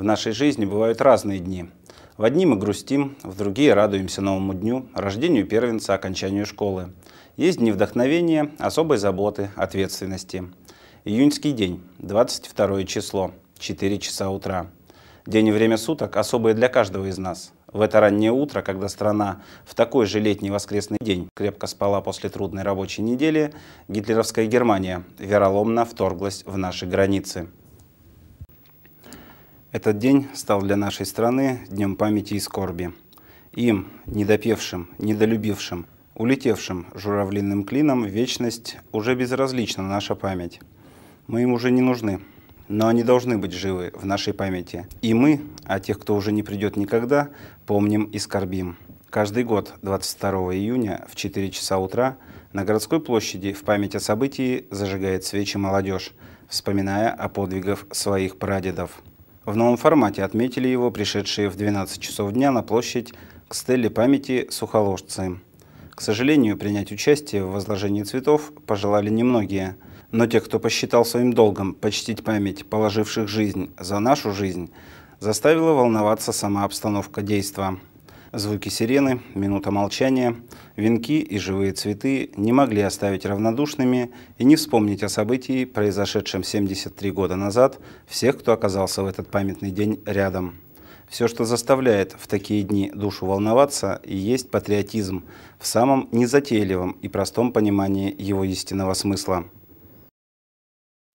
В нашей жизни бывают разные дни. В одни мы грустим, в другие радуемся новому дню, рождению первенца, окончанию школы. Есть дни вдохновения, особой заботы, ответственности. Июньский день, 22 число, 4 часа утра. День и время суток особые для каждого из нас. В это раннее утро, когда страна в такой же летний воскресный день крепко спала после трудной рабочей недели, гитлеровская Германия вероломно вторглась в наши границы. Этот день стал для нашей страны днем памяти и скорби. Им, недопевшим, недолюбившим, улетевшим журавлиным клином вечность уже безразлична наша память. Мы им уже не нужны, но они должны быть живы в нашей памяти. И мы, о а тех, кто уже не придет никогда, помним и скорбим. Каждый год 22 июня в 4 часа утра на городской площади в память о событии зажигает свечи молодежь, вспоминая о подвигах своих прадедов. В новом формате отметили его пришедшие в 12 часов дня на площадь к стеле памяти сухоложцы. К сожалению, принять участие в возложении цветов пожелали немногие. Но те, кто посчитал своим долгом почтить память положивших жизнь за нашу жизнь, заставила волноваться сама обстановка действия. Звуки сирены, минута молчания, венки и живые цветы не могли оставить равнодушными и не вспомнить о событии, произошедшем 73 года назад, всех, кто оказался в этот памятный день рядом. Все, что заставляет в такие дни душу волноваться, и есть патриотизм в самом незатейливом и простом понимании его истинного смысла.